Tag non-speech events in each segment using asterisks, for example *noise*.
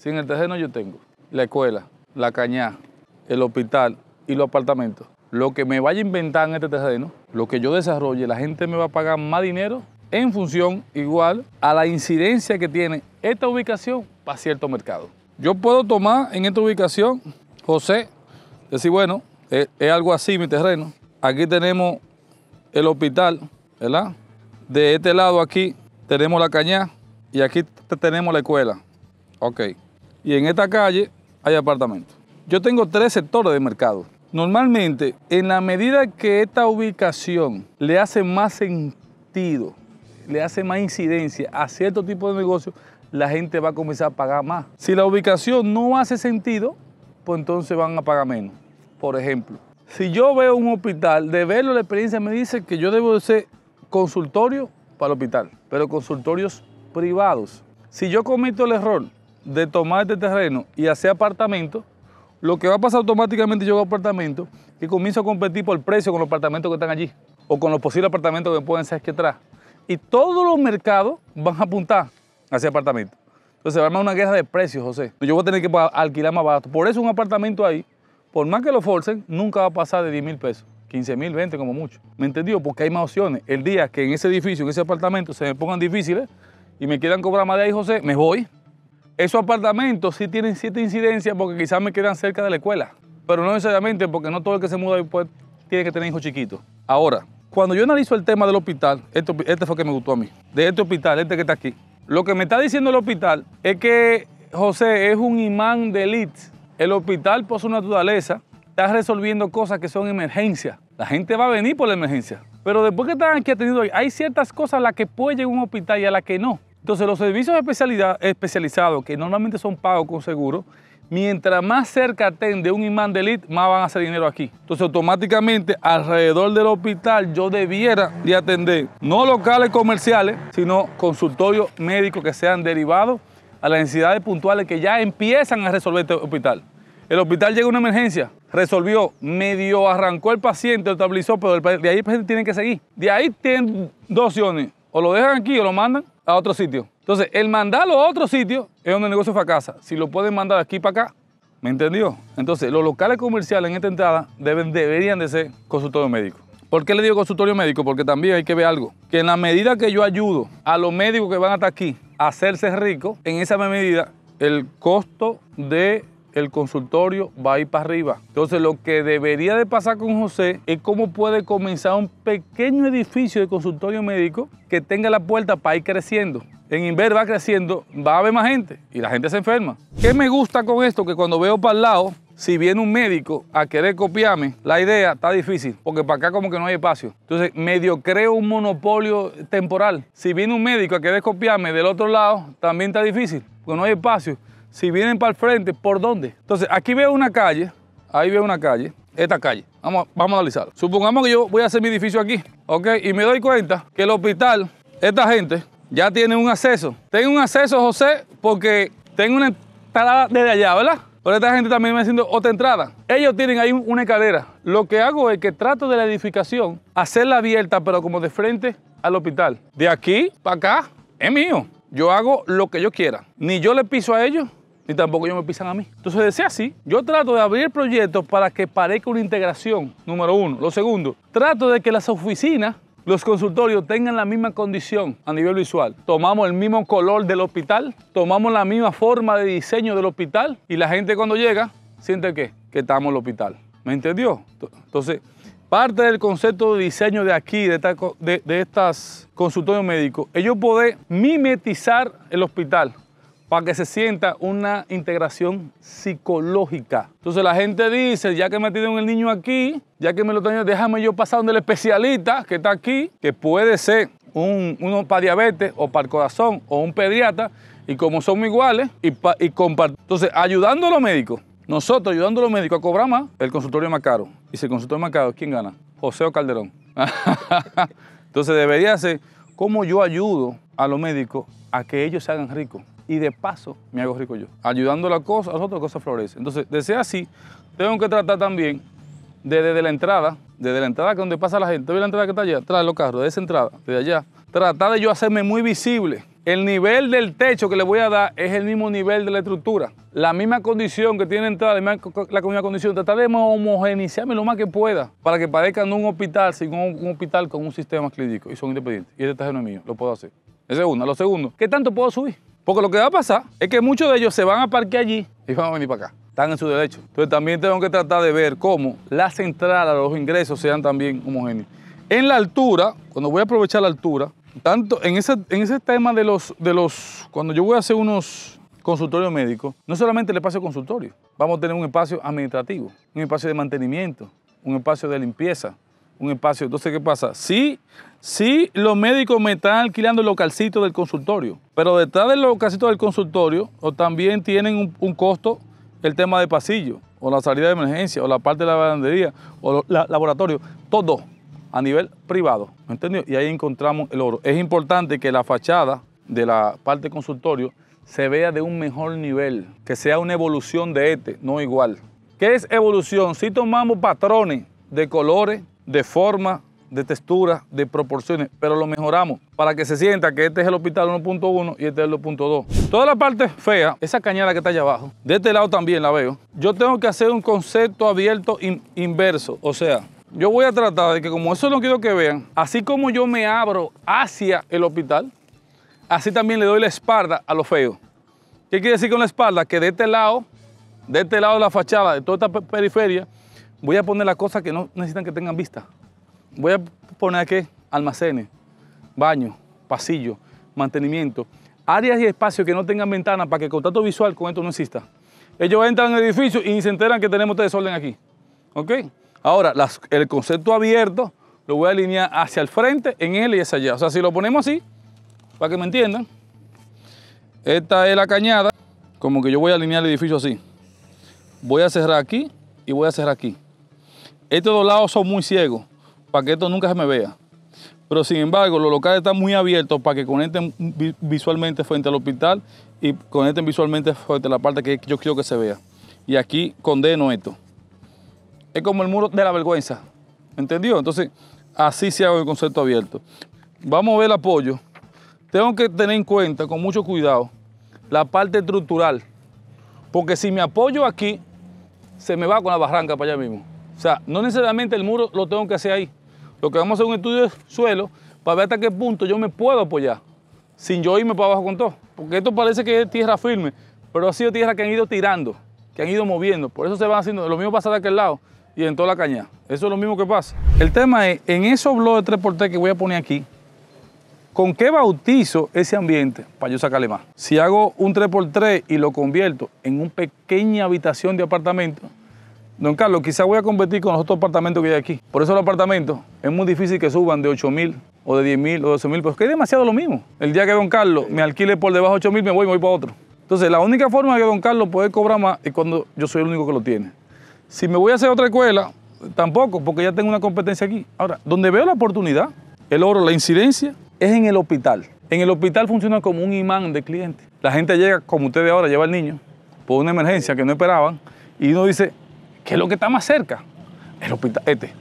Si en el terreno yo tengo la escuela, la cañá, el hospital y los apartamentos, lo que me vaya a inventar en este terreno, lo que yo desarrolle, la gente me va a pagar más dinero en función igual a la incidencia que tiene esta ubicación para cierto mercado. Yo puedo tomar en esta ubicación, José, decir, bueno, es, algo así mi terreno. Aquí tenemos el hospital, ¿verdad? De este lado aquí tenemos la cañá y aquí tenemos la escuela. Ok y en esta calle hay apartamentos. Yo tengo tres sectores de mercado. Normalmente, en la medida que esta ubicación le hace más sentido, le hace más incidencia a cierto tipo de negocio, la gente va a comenzar a pagar más. Si la ubicación no hace sentido, pues entonces van a pagar menos. Por ejemplo, si yo veo un hospital, de verlo la experiencia me dice que yo debo de ser consultorio para el hospital, pero consultorios privados. Si yo cometo el error de tomar este terreno y hacer apartamentos, lo que va a pasar automáticamente yo hago apartamento y comienzo a competir por el precio con los apartamentos que están allí o con los posibles apartamentos que pueden ser aquí atrás. Y todos los mercados van a apuntar hacia apartamento. Entonces se va a armar una guerra de precios, José. Yo voy a tener que alquilar más barato. Por eso un apartamento ahí, por más que lo forcen, nunca va a pasar de 10 mil pesos. 15 mil, 20 como mucho. ¿Me entendió? Porque hay más opciones. El día que en ese edificio, en ese apartamento, se me pongan difíciles y me quieran cobrar más de ahí, José, me voy. Esos apartamentos sí tienen cierta incidencia porque quizás me quedan cerca de la escuela, pero no necesariamente porque no todo el que se muda después pues, tiene que tener hijos chiquitos. Ahora, cuando yo analizo el tema del hospital, este, este fue que me gustó a mí, de este hospital, este que está aquí, lo que me está diciendo el hospital es que José es un imán de elite. El hospital, por su naturaleza, está resolviendo cosas que son emergencias. La gente va a venir por la emergencia. Pero después que están aquí atendidos, hay ciertas cosas a las que puede llegar un hospital y a las que no. Entonces, los servicios especializados, que normalmente son pagos con seguro, mientras más cerca atende un imán de elite, más van a hacer dinero aquí. Entonces, automáticamente, alrededor del hospital, yo debiera de atender no locales comerciales, sino consultorios médicos que sean derivados a las necesidades puntuales que ya empiezan a resolver este hospital. El hospital llega a una emergencia, resolvió, medio arrancó el paciente, lo estabilizó, pero de ahí el paciente tiene que seguir. De ahí tienen dos opciones, o lo dejan aquí o lo mandan a otro sitio. Entonces, el mandarlo a otro sitio es donde el negocio fracasa. Si lo pueden mandar de aquí para acá, ¿me entendió? Entonces, los locales comerciales en esta entrada deben, deberían de ser consultorio médico. ¿Por qué le digo consultorio médico? Porque también hay que ver algo. Que en la medida que yo ayudo a los médicos que van hasta aquí a hacerse ricos, en esa medida el costo de el consultorio va a ir para arriba. Entonces lo que debería de pasar con José es cómo puede comenzar un pequeño edificio de consultorio médico que tenga la puerta para ir creciendo. En Inver va creciendo, va a haber más gente y la gente se enferma. ¿Qué me gusta con esto? Que cuando veo para el lado, si viene un médico a querer copiarme, la idea está difícil, porque para acá como que no hay espacio. Entonces, medio creo un monopolio temporal. Si viene un médico a querer copiarme del otro lado, también está difícil, porque no hay espacio si vienen para el frente, ¿por dónde? Entonces, aquí veo una calle, ahí veo una calle, esta calle. Vamos, vamos a analizarlo. Supongamos que yo voy a hacer mi edificio aquí, ¿ok? Y me doy cuenta que el hospital, esta gente, ya tiene un acceso. Tengo un acceso, José, porque tengo una entrada desde allá, ¿verdad? Pero esta gente también me haciendo otra entrada. Ellos tienen ahí una escalera. Lo que hago es que trato de la edificación hacerla abierta, pero como de frente al hospital. De aquí para acá es mío. Yo hago lo que yo quiera. Ni yo le piso a ellos, y tampoco ellos me pisan a mí. Entonces decía así, yo trato de abrir proyectos para que parezca una integración, número uno. Lo segundo, trato de que las oficinas los consultorios tengan la misma condición a nivel visual. Tomamos el mismo color del hospital, tomamos la misma forma de diseño del hospital y la gente cuando llega siente que, que estamos en el hospital. ¿Me entendió? Entonces, parte del concepto de diseño de aquí, de, estos estas consultorios médicos, ellos poder mimetizar el hospital para que se sienta una integración psicológica. Entonces la gente dice, ya que me tienen el niño aquí, ya que me lo tengo, déjame yo pasar donde el especialista que está aquí, que puede ser un, uno para diabetes o para el corazón o un pediatra, y como somos iguales, y, compartimos. Entonces, ayudando a los médicos, nosotros ayudando a los médicos a cobrar más, el consultorio es más caro. Y si el consultorio es más caro, ¿quién gana? José o Calderón. *laughs* Entonces debería ser cómo yo ayudo a los médicos a que ellos se hagan ricos y de paso me hago rico yo. Ayudando a, la cosa, a nosotros otras cosas florece. Entonces, de ser así, tengo que tratar también desde la entrada, desde la entrada que donde pasa la gente, la entrada que está allá, trae los carros, de esa entrada, desde allá, tratar de yo hacerme muy visible. El nivel del techo que le voy a dar es el mismo nivel de la estructura. La misma condición que tiene entrada, la misma, condición. Tratar de homogeneizarme lo más que pueda para que parezca no un hospital, sino un, hospital con un sistema clínico y son independientes. Y este no es mío, lo puedo hacer. Esa es una. Lo segundo, ¿qué tanto puedo subir? Porque lo que va a pasar es que muchos de ellos se van a parquear allí y van a venir para acá. Están en su derecho. Entonces también tengo que tratar de ver cómo las entradas, los ingresos sean también homogéneos. En la altura, cuando voy a aprovechar la altura, tanto en ese, en ese tema de los, de los, cuando yo voy a hacer unos consultorios médicos, no solamente el espacio consultorio, vamos a tener un espacio administrativo, un espacio de mantenimiento, un espacio de limpieza, un espacio. Entonces, ¿qué pasa? Si Sí, los médicos me están alquilando el localcito del consultorio, pero detrás del localcito del consultorio o también tienen un, costo el tema de pasillo, o la salida de emergencia, o la parte de la lavandería, o el laboratorio, todo a nivel privado, ¿me entendió? Y ahí encontramos el oro. Es importante que la fachada de la parte del consultorio se vea de un mejor nivel, que sea una evolución de este, no igual. ¿Qué es evolución? Si tomamos patrones de colores, de forma, de textura, de proporciones, pero lo mejoramos para que se sienta que este es el hospital 1.1 y este es el 2.2. Toda la parte fea, esa cañada que está allá abajo, de este lado también la veo. Yo tengo que hacer un concepto abierto inverso, o sea, yo voy a tratar de que como eso no quiero que vean, así como yo me abro hacia el hospital, así también le doy la espalda a lo feo. ¿Qué quiere decir con la espalda? Que de este lado, de este lado de la fachada, de toda esta periferia, voy a poner las cosas que no necesitan que tengan vista. Voy a poner aquí almacenes, baños, pasillo mantenimiento, áreas y espacios que no tengan ventanas para que el contacto visual con esto no exista. Ellos entran en el edificio y se enteran que tenemos este desorden aquí. ¿Ok? Ahora, el concepto abierto lo voy a alinear hacia el frente, en él y hacia allá. O sea, si lo ponemos así, para que me entiendan, esta es la cañada, como que yo voy a alinear el edificio así. Voy a cerrar aquí y voy a cerrar aquí. Estos dos lados son muy ciegos para que esto nunca se me vea. Pero sin embargo, los locales están muy abiertos para que conecten visualmente frente al hospital y conecten visualmente frente a la parte que yo quiero que se vea. Y aquí condeno esto. Es como el muro de la vergüenza. ¿Entendió? Entonces, así se hago el concepto abierto. Vamos a ver el apoyo. Tengo que tener en cuenta, con mucho cuidado, la parte estructural. Porque si me apoyo aquí, se me va con la barranca para allá mismo. O sea, no necesariamente el muro lo tengo que hacer ahí. Lo que vamos a hacer un estudio de suelo para ver hasta qué punto yo me puedo apoyar sin yo irme para abajo con todo. Porque esto parece que es tierra firme, pero ha sido tierra que han ido tirando, que han ido moviendo. Por eso se van haciendo, lo mismo pasa de aquel lado y en toda la caña. Eso es lo mismo que pasa. El tema es, en esos bloques de 3x3 que voy a poner aquí, ¿con qué bautizo ese ambiente para yo sacarle más? Si hago un 3x3 y lo convierto en una pequeña habitación de apartamento, don Carlos, quizá voy a competir con los otros apartamentos que hay aquí. Por eso los apartamentos es muy difícil que suban de 8 mil o de 10 mil o 12 mil, porque es demasiado lo mismo. El día que Don Carlos me alquile por debajo de 8 mil, me voy, me voy para otro. Entonces, la única forma de que Don Carlos puede cobrar más es cuando yo soy el único que lo tiene. Si me voy a hacer otra escuela, tampoco, porque ya tengo una competencia aquí. Ahora, donde veo la oportunidad, el oro, la incidencia, es en el hospital. En el hospital funciona como un imán de clientes. La gente llega, como ustedes ahora, lleva al niño por una emergencia que no esperaban y uno dice, ¿qué es lo que está más cerca? El hospital, este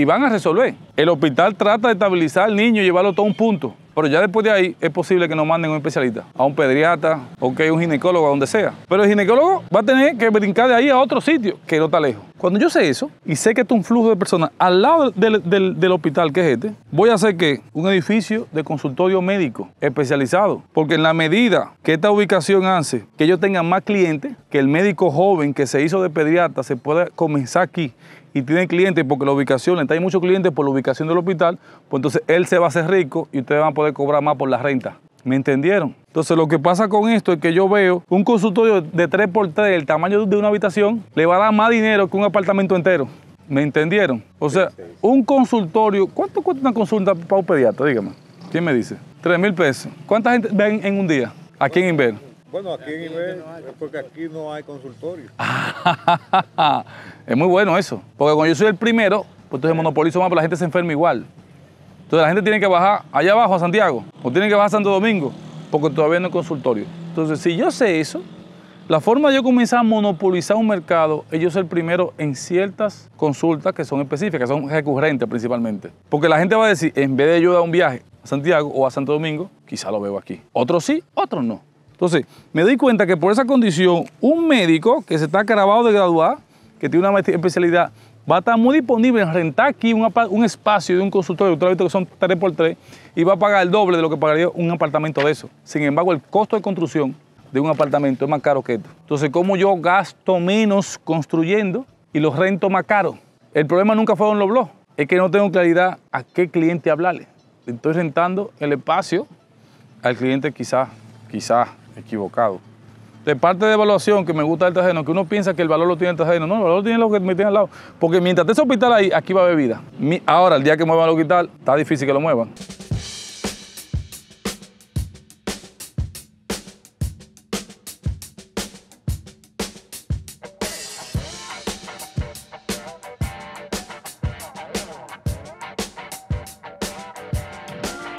y van a resolver. El hospital trata de estabilizar al niño y llevarlo todo un punto. Pero ya después de ahí es posible que nos manden a un especialista, a un pediatra o que un ginecólogo, a donde sea. Pero el ginecólogo va a tener que brincar de ahí a otro sitio que no está lejos. Cuando yo sé eso y sé que es un flujo de personas al lado del, hospital que es este, voy a hacer que un edificio de consultorio médico especializado. Porque en la medida que esta ubicación hace que ellos tengan más clientes, que el médico joven que se hizo de pediatra se pueda comenzar aquí y tiene clientes porque la ubicación, hay muchos clientes por la ubicación del hospital, pues entonces él se va a hacer rico y ustedes van a poder cobrar más por la renta. ¿Me entendieron? Entonces lo que pasa con esto es que yo veo un consultorio de 3x3 el tamaño de una habitación le va a dar más dinero que un apartamento entero. ¿Me entendieron? O sea, un consultorio, ¿cuánto cuesta una consulta para un pediatra? Dígame. ¿Quién me dice? 3 mil pesos. ¿Cuánta gente ven en un día? Aquí en Inver? Bueno, aquí en Inver, porque aquí no hay consultorio. *laughs* Es muy bueno eso. Porque cuando yo soy el primero, pues entonces monopolizo más, pero la gente se enferma igual. Entonces la gente tiene que bajar allá abajo a Santiago, o tiene que bajar a Santo Domingo, porque todavía no hay consultorio. Entonces, si yo sé eso, la forma de yo comenzar a monopolizar un mercado es yo ser primero en ciertas consultas que son específicas, que son recurrentes principalmente. Porque la gente va a decir, en vez de yo dar un viaje a Santiago o a Santo Domingo, quizá lo veo aquí. Otros sí, otros no. Entonces, me doy cuenta que por esa condición, un médico que se está acabado de graduar que tiene una especialidad, va a estar muy disponible en rentar aquí un, espacio de un consultorio, de que son 3x3, y va a pagar el doble de lo que pagaría un apartamento de eso. Sin embargo, el costo de construcción de un apartamento es más caro que esto. Entonces, ¿cómo yo gasto menos construyendo y lo rento más caro? El problema nunca fue en los blogs, es que no tengo claridad a qué cliente hablarle. Estoy rentando el espacio al cliente quizás, quizás equivocado de parte de evaluación que me gusta el terreno, que uno piensa que el valor lo tiene el terreno. No, el valor tiene lo que me tiene al lado. Porque mientras esté ese hospital ahí, aquí va a haber vida. Ahora, el día que muevan el hospital, está difícil que lo muevan.